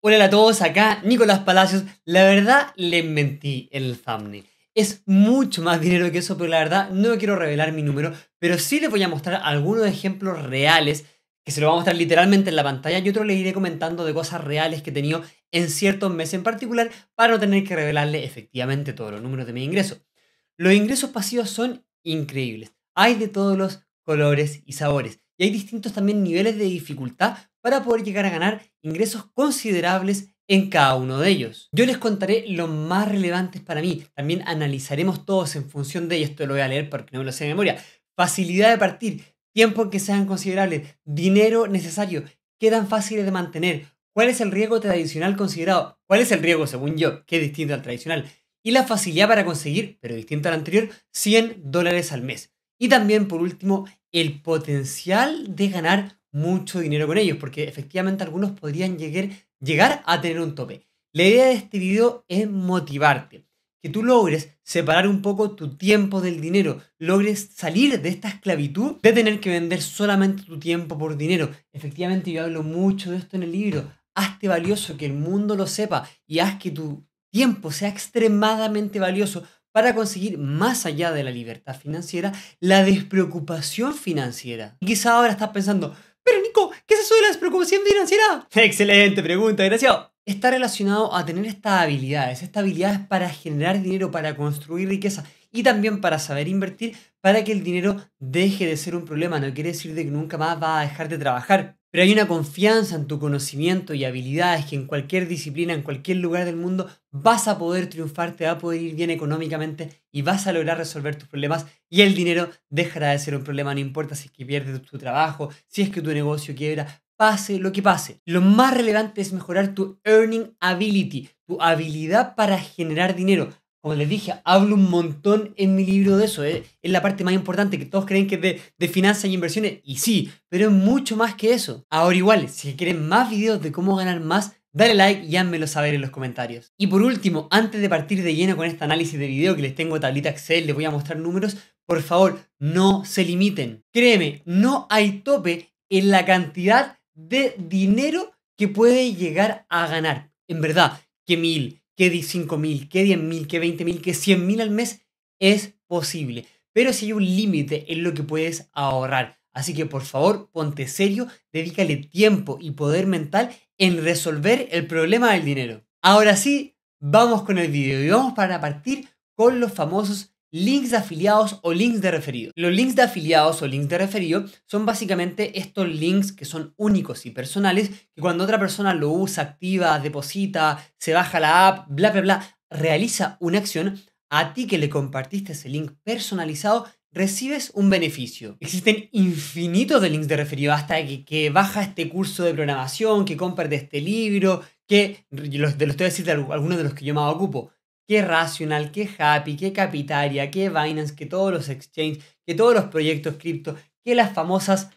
Hola a todos, acá Nicolás Palacios. La verdad, le mentí el thumbnail. Es mucho más dinero que eso, pero la verdad no quiero revelar mi número, pero sí les voy a mostrar algunos ejemplos reales que se lo voy a mostrar literalmente en la pantalla y otro les iré comentando de cosas reales que he tenido en ciertos meses en particular para no tener que revelarle efectivamente todos los números de mi ingreso. Los ingresos pasivos son increíbles. Hay de todos los colores y sabores y hay distintos también niveles de dificultad para poder llegar a ganar ingresos considerables en cada uno de ellos. Yo les contaré los más relevantes para mí. También analizaremos todos en función de, y esto lo voy a leer porque no lo sé de memoria, facilidad de partir, tiempo que sean considerables, dinero necesario, qué tan fáciles de mantener, cuál es el riesgo tradicional considerado, cuál es el riesgo según yo, Qué distinto al tradicional, y la facilidad para conseguir, pero distinto al anterior, 100 dólares al mes. Y también, por último, el potencial de ganar mucho dinero con ellos, porque efectivamente algunos podrían llegar, llegar a tener un tope. La idea de este video es motivarte, que tú logres separar un poco tu tiempo del dinero, logres salir de esta esclavitud de tener que vender solamente tu tiempo por dinero. Efectivamente, yo hablo mucho de esto en el libro. Hazte valioso, que el mundo lo sepa y haz que tu tiempo sea extremadamente valioso para conseguir más allá de la libertad financiera, la despreocupación financiera. Y quizá ahora estás pensando, ¿Qué se sube la despreocupación financiera? Excelente pregunta, gracias. Está relacionado a tener estas habilidades. Estas habilidades para generar dinero, para construir riqueza y también para saber invertir para que el dinero deje de ser un problema. No quiere decir de que nunca más va a dejar de trabajar. Pero hay una confianza en tu conocimiento y habilidades que en cualquier disciplina, en cualquier lugar del mundo, vas a poder triunfar, te va a poder ir bien económicamente y vas a lograr resolver tus problemas y el dinero dejará de ser un problema, no importa si es que pierdes tu trabajo, si es que tu negocio quiebra, pase lo que pase. Lo más relevante es mejorar tu earning ability, tu habilidad para generar dinero como les dije, hablo un montón en mi libro de eso. Eh. Es la parte más importante que todos creen que es de, finanzas y inversiones. Y sí, pero es mucho más que eso. Ahora igual, si quieren más videos de cómo ganar más, dale like y házmelo saber en los comentarios. Y por último, antes de partir de lleno con este análisis de video que les tengo tablita Excel, les voy a mostrar números, por favor, no se limiten. Créeme, no hay tope en la cantidad de dinero que puede llegar a ganar. En verdad, que mil, que 5.000, que 10.000, que 20.000, que 100.000 al mes es posible. Pero si hay un límite en lo que puedes ahorrar. Así que por favor, ponte serio, dedícale tiempo y poder mental en resolver el problema del dinero. Ahora sí, vamos con el video y vamos para partir con los famosos links de afiliados o links de referido. Los links de afiliados o links de referido son básicamente estos links que son únicos y personales, que cuando otra persona lo usa, activa, deposita, se baja la app, bla, bla, bla, realiza una acción, a ti que le compartiste ese link personalizado, recibes un beneficio. Existen infinitos de links de referido, hasta que, baja este curso de programación, que compra de este libro, que, de los te voy a decir algunos de los que yo más ocupo que Rational, que Happy, que Capitaria, que Binance, que todos los exchanges, que todos los proyectos cripto, que las famosas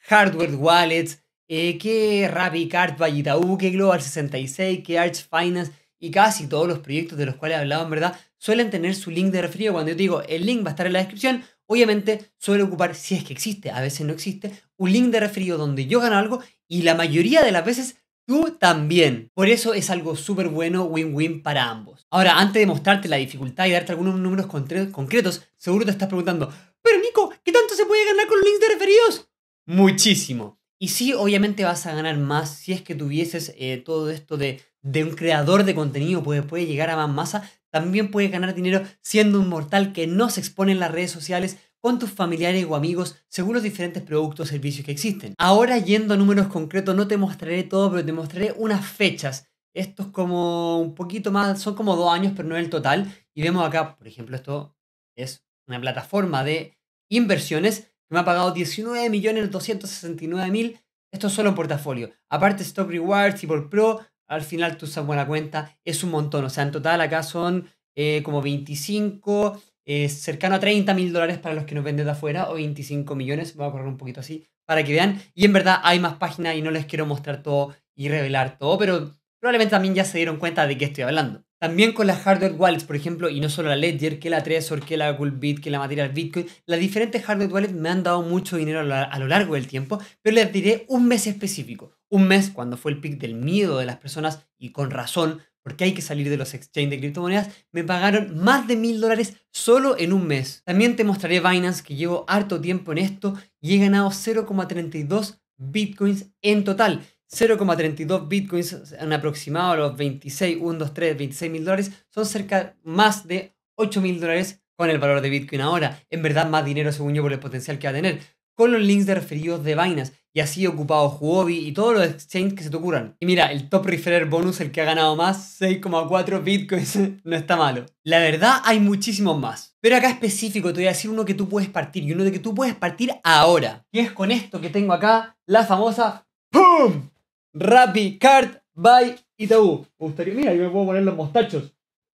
hardware wallets, eh, que RappiCard, Vallitaú, que Global 66, que Arch Finance y casi todos los proyectos de los cuales he hablado en verdad suelen tener su link de referido. Cuando yo digo el link va a estar en la descripción, obviamente suele ocupar, si es que existe, a veces no existe, un link de referido donde yo gano algo y la mayoría de las veces tú también. Por eso es algo súper bueno, win-win para ambos. Ahora, antes de mostrarte la dificultad y darte algunos números concretos, seguro te estás preguntando, pero Nico, ¿qué tanto se puede ganar con links de referidos? Muchísimo. Y sí, obviamente vas a ganar más si es que tuvieses eh, todo esto de, un creador de contenido, pues puede llegar a más masa. También puedes ganar dinero siendo un mortal que no se expone en las redes sociales, con tus familiares o amigos según los diferentes productos o servicios que existen. Ahora yendo a números concretos, no te mostraré todo, pero te mostraré unas fechas. Esto es como un poquito más, son como dos años, pero no el total. Y vemos acá, por ejemplo, esto es una plataforma de inversiones que me ha pagado 19.269.000. Esto es solo un portafolio. Aparte Stock Rewards y por Pro, al final tu buena cuenta es un montón. O sea, en total acá son eh, como 25 es cercano a 30 mil dólares para los que nos venden de afuera o 25 millones, voy a correr un poquito así, para que vean. Y en verdad hay más páginas y no les quiero mostrar todo y revelar todo, pero probablemente también ya se dieron cuenta de qué estoy hablando. También con las hardware wallets, por ejemplo, y no solo la Ledger, que la Trezor, que la Coolbit, que la Material Bitcoin, las diferentes hardware wallets me han dado mucho dinero a lo largo del tiempo, pero les diré un mes específico. Un mes cuando fue el pic del miedo de las personas y con razón porque hay que salir de los exchanges de criptomonedas, me pagaron más de mil dólares solo en un mes. También te mostraré Binance, que llevo harto tiempo en esto y he ganado 0,32 bitcoins en total. 0,32 bitcoins, han aproximado a los 26, 1, 2, 3, 26 mil dólares, son cerca más de 8 mil dólares con el valor de Bitcoin ahora. En verdad, más dinero según yo por el potencial que va a tener con los links de referidos de Binance. Y así ocupado Huobi y todos los exchanges que se te ocurran. Y mira, el top referrer bonus, el que ha ganado más, 6,4 bitcoins, no está malo. La verdad, hay muchísimos más. Pero acá específico te voy a decir uno que tú puedes partir y uno de que tú puedes partir ahora. Y es con esto que tengo acá, la famosa ¡Pum! Rapid Card by Itaú. Me gustaría, mira, yo me puedo poner los mostachos.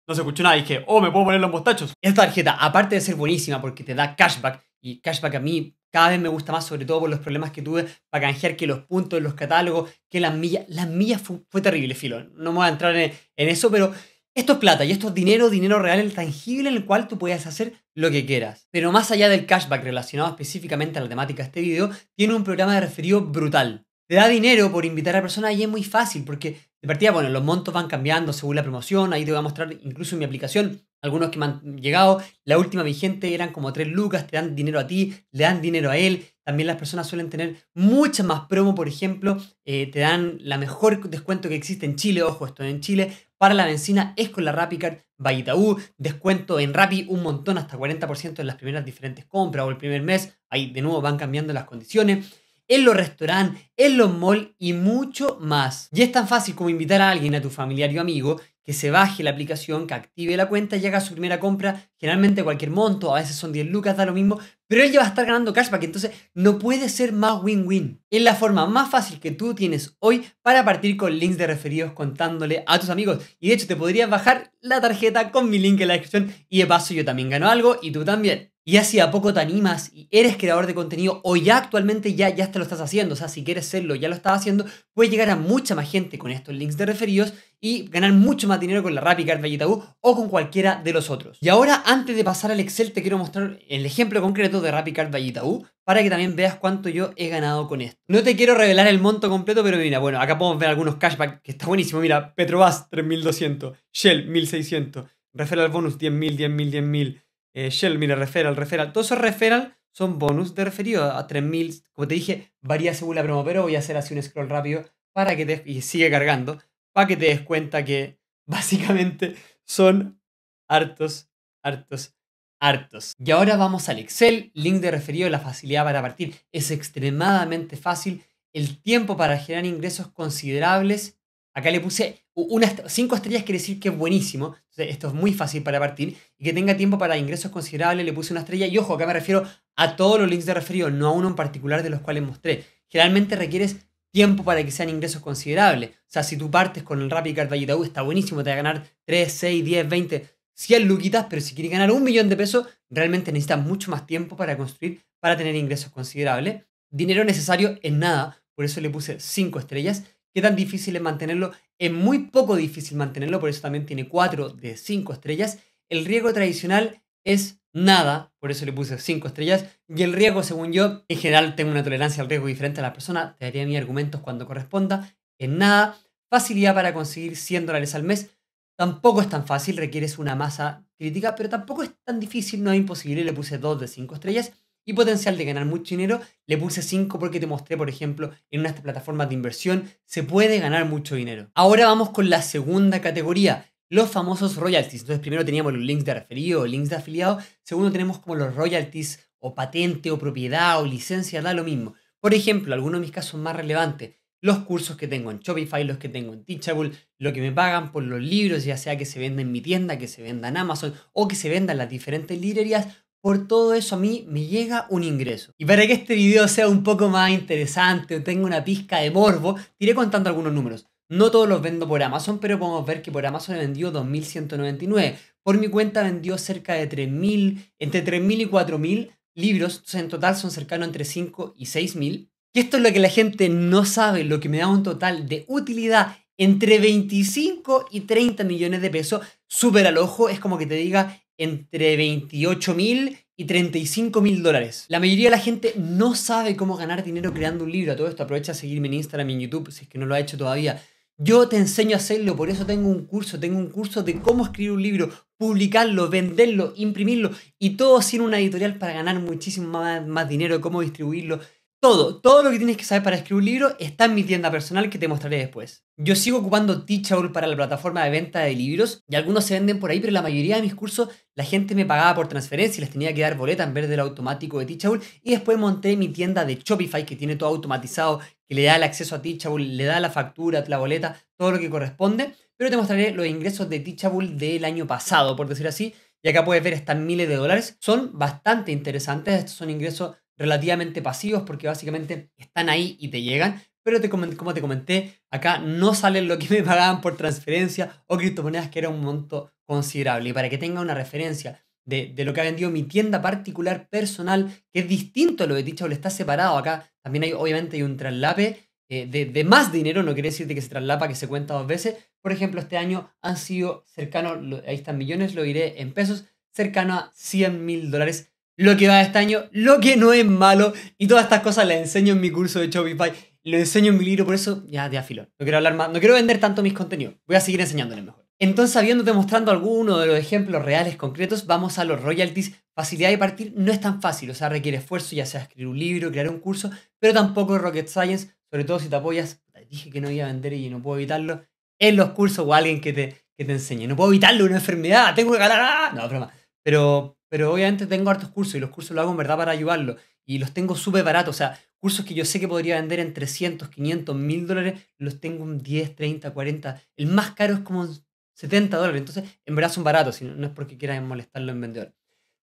No se escuchó nada, dije, oh, me puedo poner los mostachos. Esta tarjeta, aparte de ser buenísima porque te da cashback, y cashback a mí cada vez me gusta más, sobre todo por los problemas que tuve para canjear que los puntos, los catálogos, que las millas. Las millas fue, terrible, filo. No me voy a entrar en, eso, pero esto es plata y esto es dinero, dinero real, el tangible en el cual tú puedes hacer lo que quieras. Pero más allá del cashback relacionado específicamente a la temática de este video, tiene un programa de referido brutal. Te da dinero por invitar a personas y es muy fácil porque de partida, bueno, los montos van cambiando según la promoción. Ahí te voy a mostrar incluso en mi aplicación algunos que me han llegado, la última vigente eran como tres lucas, te dan dinero a ti, le dan dinero a él, también las personas suelen tener mucha más promo, por ejemplo, eh, te dan la mejor descuento que existe en Chile, ojo, esto en Chile, para la benzina es con la RapiCard Vallitaú, descuento en Rapi un montón, hasta 40% en las primeras diferentes compras o el primer mes, ahí de nuevo van cambiando las condiciones en los restaurantes, en los malls y mucho más. Y es tan fácil como invitar a alguien, a tu familiar o amigo, que se baje la aplicación, que active la cuenta y haga su primera compra, generalmente cualquier monto, a veces son 10 lucas, da lo mismo, pero ella va a estar ganando cashback, entonces no puede ser más win-win. Es la forma más fácil que tú tienes hoy para partir con links de referidos contándole a tus amigos. Y de hecho te podrías bajar la tarjeta con mi link en la descripción y de paso yo también gano algo y tú también. Y así a poco te animas y eres creador de contenido o ya actualmente ya, ya te lo estás haciendo, o sea, si quieres serlo, ya lo estás haciendo, puedes llegar a mucha más gente con estos links de referidos y ganar mucho más dinero con la RappiCard de o con cualquiera de los otros. Y ahora, antes de pasar al Excel, te quiero mostrar el ejemplo concreto de RappiCard de para que también veas cuánto yo he ganado con esto. No te quiero revelar el monto completo, pero mira, bueno, acá podemos ver algunos cashback que está buenísimo. Mira, Petrobras 3200, Shell 1600, Referral Bonus 10.000, 10.000, 10.000, Shell, mira, Referral, Referral, todos esos Referral son bonus de referido a 3000. Como te dije, varía según la promo, pero voy a hacer así un scroll rápido para que te y sigue cargando, para que te des cuenta que básicamente son hartos, hartos, hartos. Y ahora vamos al Excel, link de referido, la facilidad para partir. Es extremadamente fácil, el tiempo para generar ingresos considerables. Acá le puse unas cinco estrellas, quiere decir que es buenísimo. esto es muy fácil para partir. Y que tenga tiempo para ingresos considerables, le puse una estrella. Y ojo, acá me refiero a todos los links de referido, no a uno en particular de los cuales mostré. Generalmente requieres tiempo para que sean ingresos considerables. O sea, si tú partes con el Rapid Card Vallitaú, está buenísimo, te va a ganar 3, 6, 10, 20, 100 luquitas, pero si quieres ganar un millón de pesos, realmente necesitas mucho más tiempo para construir, para tener ingresos considerables. Dinero necesario en nada, por eso le puse 5 estrellas. ¿Qué tan difícil es mantenerlo? Es muy poco difícil mantenerlo, por eso también tiene 4 de 5 estrellas. El riesgo tradicional es nada, por eso le puse 5 estrellas. Y el riesgo, según yo, en general tengo una tolerancia al riesgo diferente a la persona te daría mis argumentos cuando corresponda, en nada. Facilidad para conseguir 100 dólares al mes, tampoco es tan fácil, requieres una masa crítica, pero tampoco es tan difícil, no es imposible, le puse 2 de 5 estrellas. Y potencial de ganar mucho dinero, le puse 5 porque te mostré, por ejemplo, en una plataforma de inversión, se puede ganar mucho dinero. Ahora vamos con la segunda categoría, los famosos royalties. Entonces, primero teníamos los links de referido, links de afiliado. Segundo, tenemos como los royalties o patente o propiedad o licencia, da lo mismo. Por ejemplo, algunos de mis casos más relevantes, los cursos que tengo en Shopify, los que tengo en Teachable, lo que me pagan por los libros, ya sea que se venda en mi tienda, que se venda en Amazon o que se venda en las diferentes librerías, por todo eso a mí me llega un ingreso. Y para que este video sea un poco más interesante o tenga una pizca de morbo, iré contando algunos números. No todos los vendo por Amazon, pero podemos ver que por Amazon he vendido 2.199. Por mi cuenta vendió cerca de 3.000, entre 3.000 y 4.000 libros. Entonces en total son cercanos entre 5 y 6.000. Y esto es lo que la gente no sabe, lo que me da un total de utilidad entre 25 y 30 millones de pesos. Súper al ojo, es como que te diga entre 28.000 y 35.000 dólares. La mayoría de la gente no sabe cómo ganar dinero creando un libro. A todo esto aprovecha a seguirme en Instagram y en YouTube si es que no lo ha hecho todavía. Yo te enseño a hacerlo, por eso tengo un curso, tengo un curso de cómo escribir un libro, publicarlo, venderlo, imprimirlo y todo sin una editorial para ganar muchísimo más, más dinero, cómo distribuirlo, todo, todo lo que tienes que saber para escribir un libro está en mi tienda personal que te mostraré después. Yo sigo ocupando Teachable para la plataforma de venta de libros y algunos se venden por ahí, pero la mayoría de mis cursos la gente me pagaba por transferencia y les tenía que dar boleta en vez del automático de Teachable. Y después monté mi tienda de Shopify que tiene todo automatizado, que le da el acceso a Teachable, le da la factura, la boleta, todo lo que corresponde. Pero te mostraré los ingresos de Teachable del año pasado, por decir así. Y acá puedes ver están miles de dólares. Son bastante interesantes. Estos son ingresos relativamente pasivos porque básicamente están ahí y te llegan. Pero te como te comenté, acá no sale lo que me pagaban por transferencia o criptomonedas, que era un monto considerable. Y para que tenga una referencia de, lo que ha vendido mi tienda particular personal, que es distinto a lo de le está separado acá. También hay, obviamente, hay un traslape eh, de, más dinero, no quiere decir que se traslapa, que se cuenta dos veces. Por ejemplo, este año han sido cercanos, ahí están millones, lo diré en pesos, cercano a 100 mil dólares lo que va de este año, lo que no es malo, y todas estas cosas las enseño en mi curso de Shopify, lo enseño en mi libro, por eso ya de afilo. No quiero hablar más, no quiero vender tanto mis contenidos, voy a seguir enseñándoles mejor. Entonces, habiéndote mostrando algunos de los ejemplos reales concretos, vamos a los royalties. Facilidad de partir no es tan fácil, o sea, requiere esfuerzo, ya sea escribir un libro, crear un curso, pero tampoco rocket science, sobre todo si te apoyas, dije que no iba a vender y no puedo evitarlo, en los cursos o alguien que te, que te enseñe. No puedo evitarlo, una enfermedad, tengo que ganar, ¡ah! no, broma. Pero pero obviamente tengo hartos cursos y los cursos los hago en verdad para ayudarlos y los tengo súper baratos, o sea, cursos que yo sé que podría vender en 300, 500, 1000 dólares, los tengo en 10, 30, 40, el más caro es como 70 dólares, entonces en verdad son baratos, no es porque quieras molestarlo en vendedor.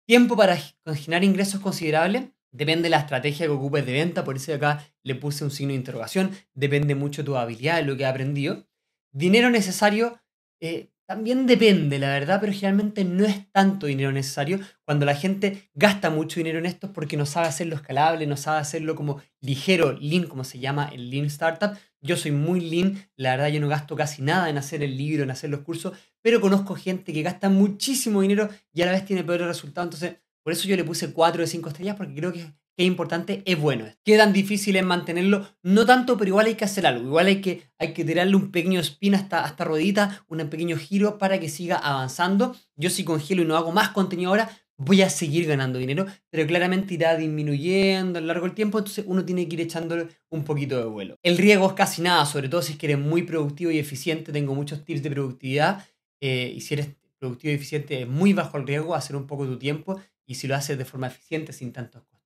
Tiempo para generar ingresos considerables, depende de la estrategia que ocupes de venta, por eso acá le puse un signo de interrogación, depende mucho de tu habilidad, de lo que has aprendido. Dinero necesario, eh, también depende, la verdad, pero generalmente no es tanto dinero necesario cuando la gente gasta mucho dinero en esto porque no sabe hacerlo escalable, no sabe hacerlo como ligero, lean, como se llama el lean startup. Yo soy muy lean, la verdad yo no gasto casi nada en hacer el libro, en hacer los cursos, pero conozco gente que gasta muchísimo dinero y a la vez tiene peores resultados. Entonces, por eso yo le puse 4 de 5 estrellas porque creo que Qué importante, es bueno. Qué tan difícil es mantenerlo, no tanto, pero igual hay que hacer algo. Igual hay que, hay que tirarle un pequeño spin hasta, hasta ruedita, un pequeño giro para que siga avanzando. Yo si congelo y no hago más contenido ahora, voy a seguir ganando dinero, pero claramente irá disminuyendo a lo largo del tiempo, entonces uno tiene que ir echándole un poquito de vuelo. El riesgo es casi nada, sobre todo si es que eres muy productivo y eficiente, tengo muchos tips de productividad, eh, y si eres productivo y eficiente es muy bajo el riesgo hacer un poco tu tiempo, y si lo haces de forma eficiente sin tantos costos.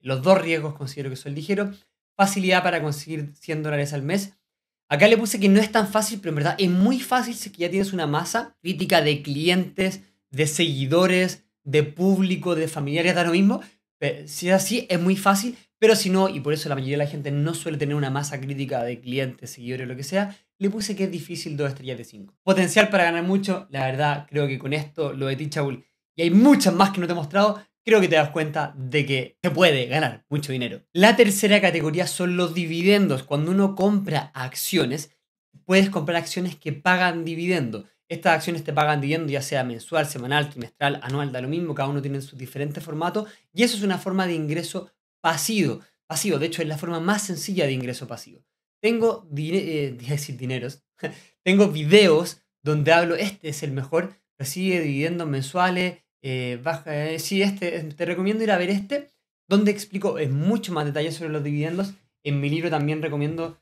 Los dos riesgos considero que son ligeros. Facilidad para conseguir 100 dólares al mes. Acá le puse que no es tan fácil, pero en verdad es muy fácil si ya tienes una masa crítica de clientes, de seguidores, de público, de familiares, da lo mismo. Si es así, es muy fácil, pero si no, y por eso la mayoría de la gente no suele tener una masa crítica de clientes, seguidores, lo que sea, le puse que es difícil dos estrellas de cinco Potencial para ganar mucho, la verdad, creo que con esto, lo de Teachable, y hay muchas más que no te he mostrado, creo que te das cuenta de que se puede ganar mucho dinero. La tercera categoría son los dividendos. Cuando uno compra acciones, puedes comprar acciones que pagan dividendo. Estas acciones te pagan dividendo ya sea mensual, semanal, trimestral, anual, da lo mismo, cada uno tiene su diferentes formato. y eso es una forma de ingreso pasivo. Pasivo, de hecho es la forma más sencilla de ingreso pasivo. Tengo, dinero. Eh, decir, dineros, tengo videos donde hablo, este es el mejor, recibe dividendos mensuales, eh, eh este, eh, te recomiendo ir a ver este, donde explico en mucho más detalle sobre los dividendos. En mi libro también recomiendo,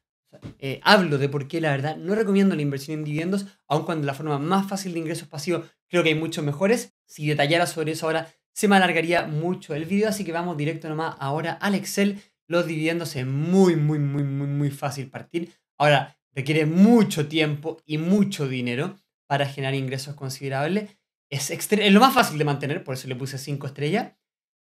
eh, hablo de por qué la verdad no recomiendo la inversión en dividendos, aun cuando la forma más fácil de ingresos pasivos creo que hay muchos mejores. Si detallara sobre eso ahora, se me alargaría mucho el video, así que vamos directo nomás ahora al Excel. Los dividendos es muy, muy, muy, muy, muy fácil partir. Ahora, requiere mucho tiempo y mucho dinero para generar ingresos considerables es, lo más fácil de mantener, por eso le puse 5 estrellas.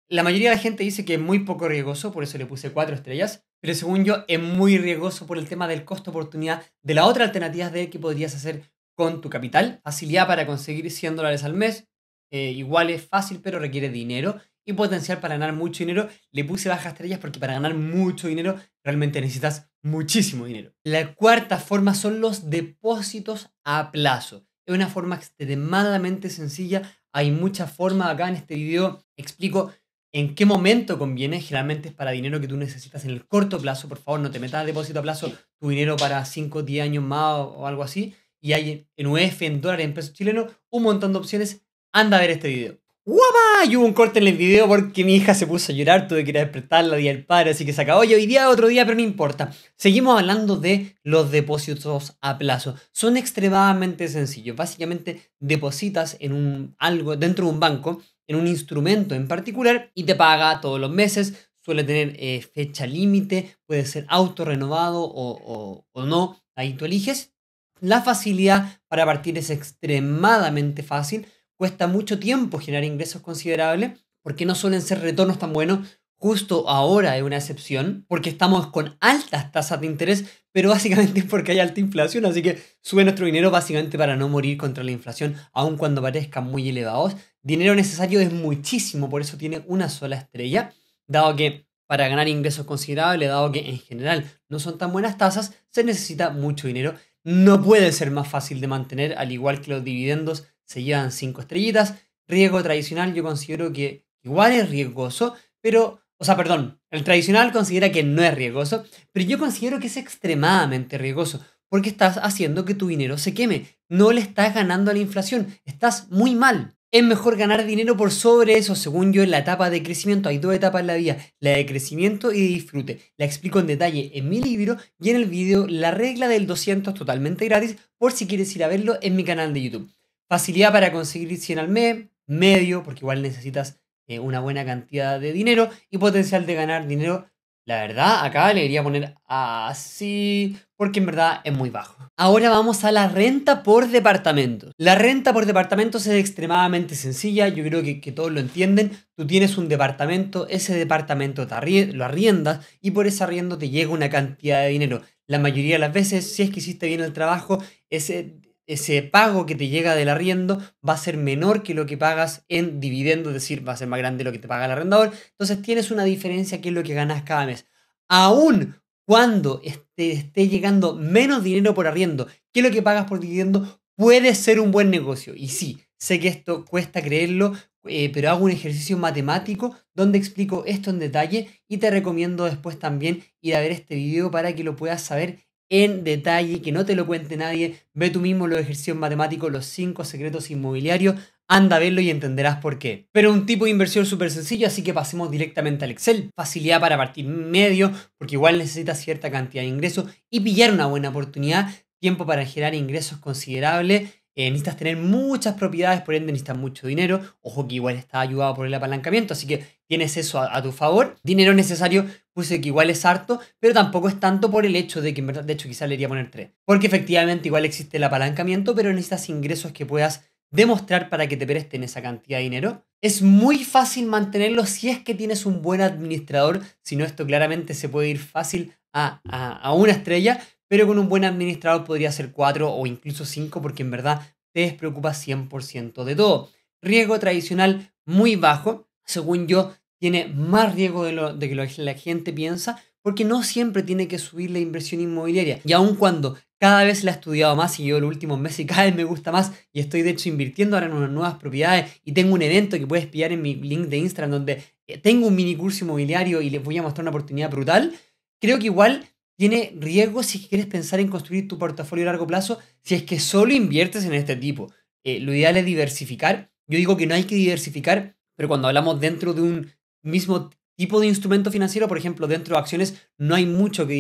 La mayoría de la gente dice que es muy poco riesgoso, por eso le puse 4 estrellas, pero según yo es muy riesgoso por el tema del costo-oportunidad de la otra alternativa de que podrías hacer con tu capital. Facilidad para conseguir 100 dólares al mes, eh, igual es fácil, pero requiere dinero. Y potencial para ganar mucho dinero, le puse bajas estrellas porque para ganar mucho dinero realmente necesitas muchísimo dinero. La cuarta forma son los depósitos a plazo. Es una forma extremadamente sencilla. Hay muchas formas. Acá en este video explico en qué momento conviene. Generalmente es para dinero que tú necesitas en el corto plazo. Por favor, no te metas a depósito a plazo tu dinero para 5, 10 años más o algo así. Y hay en UEF, en dólares, en pesos chilenos, un montón de opciones. Anda a ver este video. ¡Guapa! Y hubo un corte en el video porque mi hija se puso a llorar, tuve que ir a despertarla día del padre, así que se acabó y hoy día, otro día, pero no importa. Seguimos hablando de los depósitos a plazo. Son extremadamente sencillos. Básicamente depositas en un algo dentro de un banco, en un instrumento en particular, y te paga todos los meses. Suele tener eh, fecha límite, puede ser autorrenovado o, o, o no. Ahí tú eliges. La facilidad para partir es extremadamente fácil cuesta mucho tiempo generar ingresos considerables, porque no suelen ser retornos tan buenos. Justo ahora es una excepción, porque estamos con altas tasas de interés, pero básicamente es porque hay alta inflación, así que sube nuestro dinero básicamente para no morir contra la inflación, aun cuando parezcan muy elevados. Dinero necesario es muchísimo, por eso tiene una sola estrella, dado que para ganar ingresos considerables, dado que en general no son tan buenas tasas, se necesita mucho dinero. No puede ser más fácil de mantener, al igual que los dividendos se llevan cinco estrellitas. Riesgo tradicional yo considero que igual es riesgoso, pero, o sea, perdón, el tradicional considera que no es riesgoso, pero yo considero que es extremadamente riesgoso, porque estás haciendo que tu dinero se queme, no le estás ganando a la inflación, estás muy mal. Es mejor ganar dinero por sobre eso, según yo, en la etapa de crecimiento. Hay dos etapas en la vida, la de crecimiento y de disfrute. La explico en detalle en mi libro y en el video La regla del 200 totalmente gratis, por si quieres ir a verlo en mi canal de YouTube facilidad para conseguir 100 al mes, medio, porque igual necesitas eh, una buena cantidad de dinero y potencial de ganar dinero. La verdad, acá le iría a poner así, porque en verdad es muy bajo. Ahora vamos a la renta por departamento. La renta por departamento es extremadamente sencilla, yo creo que, todos lo entienden. Tú tienes un departamento, ese departamento lo arriendas y por ese arriendo te llega una cantidad de dinero. La mayoría de las veces, si es que hiciste bien el trabajo, ese ese pago que te llega del arriendo va a ser menor que lo que pagas en dividendo, es decir, va a ser más grande lo que te paga el arrendador. Entonces tienes una diferencia que es lo que ganas cada mes. Aún cuando esté, esté llegando menos dinero por arriendo que lo que pagas por dividendo, puede ser un buen negocio. Y sí, sé que esto cuesta creerlo, eh, pero hago un ejercicio matemático donde explico esto en detalle y te recomiendo después también ir a ver este video para que lo puedas saber en detalle, que no te lo cuente nadie. Ve tú mismo los ejercicios matemáticos, los cinco secretos inmobiliarios. Anda a verlo y entenderás por qué. Pero un tipo de inversión súper sencillo, así que pasemos directamente al Excel. Facilidad para partir medio, porque igual necesitas cierta cantidad de ingresos y pillar una buena oportunidad. Tiempo para generar ingresos considerables eh, necesitas tener muchas propiedades, por ende necesitas mucho dinero. Ojo que igual está ayudado por el apalancamiento, así que tienes eso a, tu favor. Dinero necesario, puse que igual es harto, pero tampoco es tanto por el hecho de que, en verdad, de hecho, quizás le iría a poner 3. Porque efectivamente igual existe el apalancamiento, pero necesitas ingresos que puedas demostrar para que te presten esa cantidad de dinero. Es muy fácil mantenerlo si es que tienes un buen administrador, si no esto claramente se puede ir fácil a una estrella, pero con un buen administrador podría ser 4 o incluso 5 porque en verdad te despreocupa 100% de todo. Riesgo tradicional muy bajo, según yo, tiene más riesgo de, lo, de que la gente piensa porque no siempre tiene que subir la inversión inmobiliaria. Y aun cuando cada vez la he estudiado más y yo último últimos y cada vez me gusta más y estoy de hecho invirtiendo ahora en unas nuevas propiedades y tengo un evento que puedes pillar en mi link de Instagram donde eh, tengo un mini curso inmobiliario y les voy a mostrar una oportunidad brutal, creo que igual tiene riesgo si quieres pensar en construir tu portafolio a largo plazo, si es que solo inviertes en este tipo. Eh, lo ideal es diversificar. Yo digo que no hay que diversificar, pero cuando hablamos dentro de un mismo tipo de instrumento financiero, por ejemplo, dentro de acciones no hay mucho que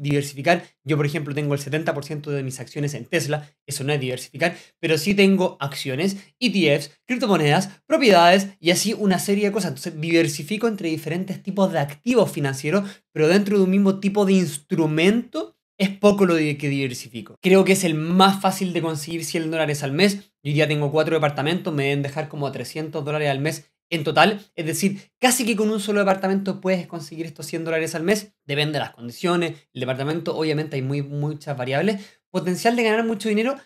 diversificar. Yo, por ejemplo, tengo el 70% de mis acciones en Tesla, eso no es diversificar, pero sí tengo acciones, ETFs, criptomonedas, propiedades y así una serie de cosas. Entonces, diversifico entre diferentes tipos de activos financieros, pero dentro de un mismo tipo de instrumento es poco lo que diversifico. Creo que es el más fácil de conseguir 100 dólares al mes. Yo ya tengo cuatro departamentos, me deben dejar como 300 dólares al mes en total. Es decir, casi que con un solo departamento puedes conseguir estos 100 dólares al mes. Depende de las condiciones, el departamento, obviamente hay muy, muchas variables. Potencial de ganar mucho dinero,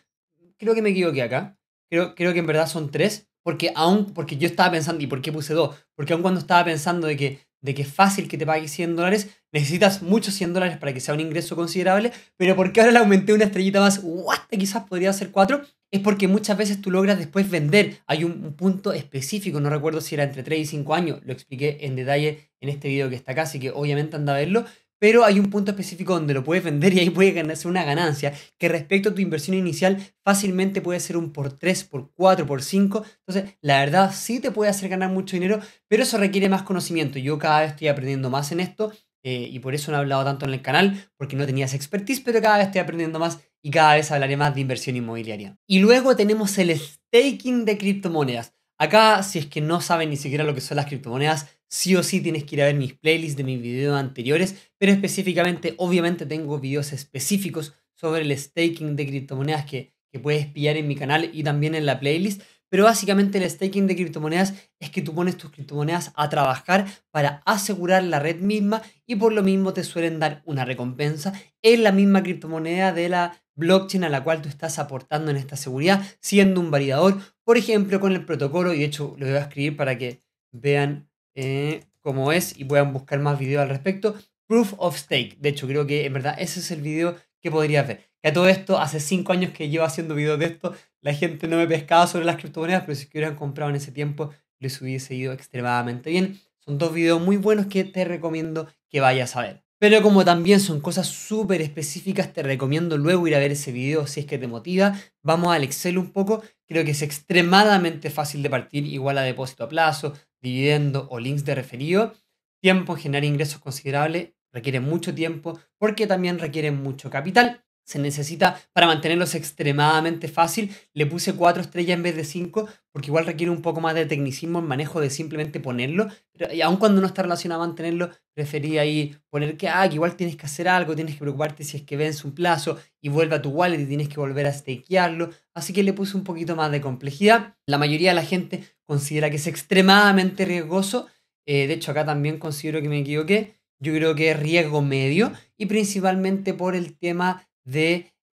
creo que me equivoqué acá. Creo, creo que en verdad son tres, porque aún, porque yo estaba pensando, ¿y por qué puse dos? Porque aún cuando estaba pensando de que de que es fácil que te pague 100 dólares, necesitas muchos 100 dólares para que sea un ingreso considerable, pero porque ahora le aumenté una estrellita más, what, quizás podría ser 4, es porque muchas veces tú logras después vender. Hay un, un, punto específico, no recuerdo si era entre 3 y 5 años, lo expliqué en detalle en este video que está acá, así que obviamente anda a verlo, pero hay un punto específico donde lo puedes vender y ahí puede ganarse una ganancia que respecto a tu inversión inicial fácilmente puede ser un por 3, por 4, por 5. Entonces, la verdad sí te puede hacer ganar mucho dinero, pero eso requiere más conocimiento. Yo cada vez estoy aprendiendo más en esto eh, y por eso no he hablado tanto en el canal, porque no tenías expertise, pero cada vez estoy aprendiendo más y cada vez hablaré más de inversión inmobiliaria. Y luego tenemos el staking de criptomonedas. Acá, si es que no saben ni siquiera lo que son las criptomonedas, sí o sí tienes que ir a ver mis playlists de mis videos anteriores, pero específicamente, obviamente, tengo videos específicos sobre el staking de criptomonedas que, puedes pillar en mi canal y también en la playlist. Pero básicamente el staking de criptomonedas es que tú pones tus criptomonedas a trabajar para asegurar la red misma y por lo mismo te suelen dar una recompensa en la misma criptomoneda de la blockchain a la cual tú estás aportando en esta seguridad, siendo un validador, por ejemplo, con el protocolo, y de hecho lo voy a escribir para que vean eh, como es y puedan buscar más videos al respecto. Proof of Stake, de hecho, creo que en verdad ese es el video que podrías ver. Que todo esto, hace 5 años que llevo haciendo videos de esto, la gente no me pescaba sobre las criptomonedas, pero si hubieran comprado en ese tiempo, les hubiese ido extremadamente bien. Son dos videos muy buenos que te recomiendo que vayas a ver. Pero como también son cosas súper específicas, te recomiendo luego ir a ver ese video si es que te motiva. Vamos al Excel un poco. Creo que es extremadamente fácil de partir, igual a depósito a plazo, dividendo o links de referido. Tiempo, generar ingresos considerables, requiere mucho tiempo porque también requiere mucho capital se necesita para mantenerlos extremadamente fácil. Le puse 4 estrellas en vez de 5 porque igual requiere un poco más de tecnicismo en manejo de simplemente ponerlo. y aun cuando no está relacionado a mantenerlo, preferí ahí poner que, ah, igual tienes que hacer algo, tienes que preocuparte si es que vence un plazo y vuelve a tu wallet y tienes que volver a stakearlo. Así que le puse un poquito más de complejidad. La mayoría de la gente considera que es extremadamente riesgoso. Eh, de hecho, acá también considero que me equivoqué. Yo creo que es riesgo medio y principalmente por el tema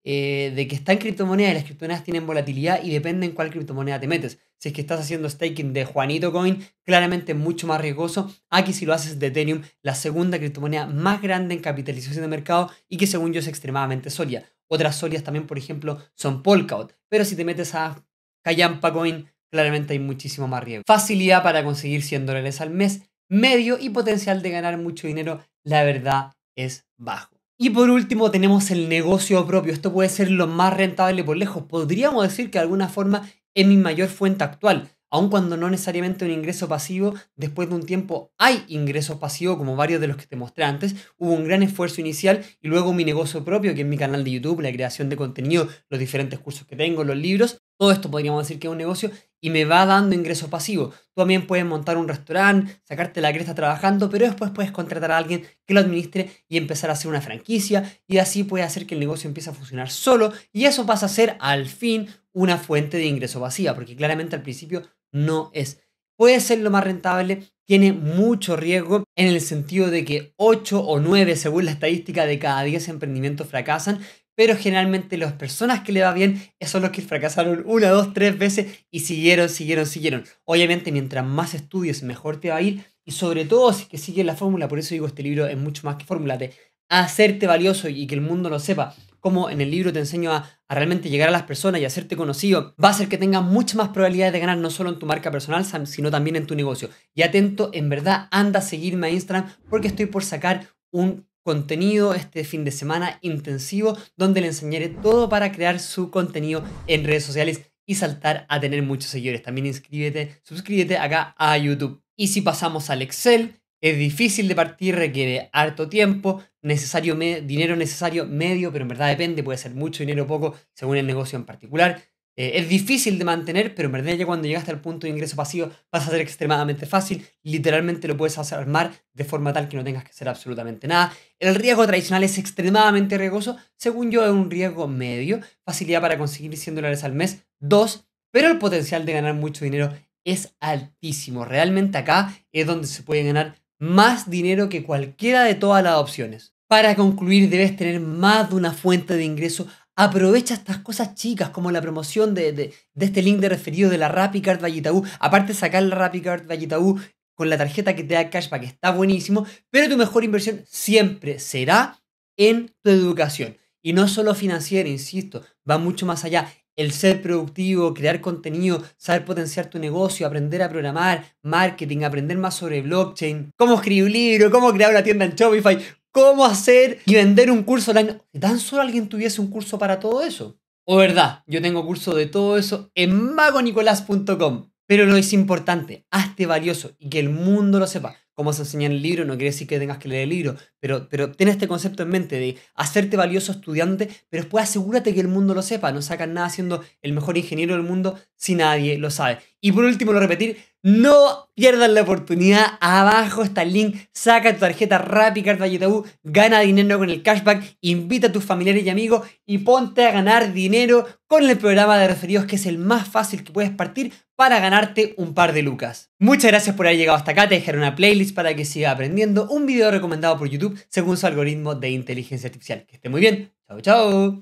eh, de, que está en están criptomonedas y las criptomonedas tienen volatilidad y depende en cuál criptomoneda te metes. Si es que estás haciendo staking de Juanito Coin, claramente mucho más riesgoso. Aquí ah, si lo haces de Ethereum, la segunda criptomoneda más grande en capitalización de mercado y que según yo es extremadamente sólida. Otras sólidas también, por ejemplo, son Polkaot Pero si te metes a Cayampa Coin, claramente hay muchísimo más riesgo. Facilidad para conseguir 100 dólares al mes, medio y potencial de ganar mucho dinero, la verdad es bajo. Y por último tenemos el negocio propio. Esto puede ser lo más rentable por lejos. Podríamos decir que de alguna forma es mi mayor fuente actual. Aun cuando no necesariamente un ingreso pasivo, después de un tiempo hay ingresos pasivos, como varios de los que te mostré antes. Hubo un gran esfuerzo inicial y luego mi negocio propio, que es mi canal de YouTube, la creación de contenido, los diferentes cursos que tengo, los libros, todo esto podríamos decir que es un negocio y me va dando ingreso pasivo. Tú también puedes montar un restaurante, sacarte la cresta trabajando, pero después puedes contratar a alguien que lo administre y empezar a hacer una franquicia y así puede hacer que el negocio empiece a funcionar solo y eso pasa a ser al fin una fuente de ingreso pasiva, porque claramente al principio no es. Puede ser lo más rentable, tiene mucho riesgo en el sentido de que 8 o 9, según la estadística de cada 10 emprendimientos fracasan, pero generalmente las personas que le va bien son los que fracasaron una, dos, tres veces y siguieron, siguieron, siguieron. Obviamente, mientras más estudies, mejor te va a ir y sobre todo si que sigues la fórmula, por eso digo, este libro es mucho más que fórmula, de hacerte valioso y que el mundo lo sepa. Como en el libro te enseño a, realmente llegar a las personas y hacerte conocido, va a ser que tengas muchas más probabilidades de ganar no solo en tu marca personal, sino también en tu negocio. Y atento, en verdad, anda a seguirme a Instagram porque estoy por sacar un contenido este fin de semana intensivo donde le enseñaré todo para crear su contenido en redes sociales y saltar a tener muchos seguidores. También inscríbete, suscríbete acá a YouTube. Y si pasamos al Excel, es difícil de partir, requiere harto tiempo, necesario dinero necesario medio, pero en verdad depende, puede ser mucho dinero o poco según el negocio en particular. Eh, es difícil de mantener, pero en verdad ya cuando llegas al punto de ingreso pasivo vas a ser extremadamente fácil. Literalmente lo puedes hacer armar de forma tal que no tengas que hacer absolutamente nada. El riesgo tradicional es extremadamente riesgoso. Según yo, es un riesgo medio. Facilidad para conseguir 100 dólares al mes, 2. Pero el potencial de ganar mucho dinero es altísimo. Realmente acá es donde se puede ganar más dinero que cualquiera de todas las opciones. Para concluir, debes tener más de una fuente de ingreso Aprovecha estas cosas chicas como la promoción de, este link de referido de la RapiCard Vallitaú. Aparte sacar la RapiCard Vallitaú con la tarjeta que te da cashback está buenísimo, pero tu mejor inversión siempre será en tu educación. Y no solo financiera, insisto, va mucho más allá. El ser productivo, crear contenido, saber potenciar tu negocio, aprender a programar, marketing, aprender más sobre blockchain, cómo escribir un libro, cómo crear una tienda en Shopify, cómo hacer y vender un curso online. Tan solo alguien tuviese un curso para todo eso. O verdad, yo tengo curso de todo eso en magonicolás.com. Pero no es importante, hazte valioso y que el mundo lo sepa cómo se enseña en el libro, no quiere decir que tengas que leer el libro, pero, pero ten este concepto en mente de hacerte valioso estudiante, pero después asegúrate que el mundo lo sepa, no sacas nada siendo el mejor ingeniero del mundo si nadie lo sabe. Y por último, lo repetir, no pierdas la oportunidad, abajo está el link, saca tu tarjeta RapiCard gana dinero con el cashback, invita a tus familiares y amigos y ponte a ganar dinero con el programa de referidos que es el más fácil que puedes partir para ganarte un par de lucas. Muchas gracias por haber llegado hasta acá, te dejaré una playlist para que sigas aprendiendo, un video recomendado por YouTube según su algoritmo de inteligencia artificial. Que esté muy bien, chao chao.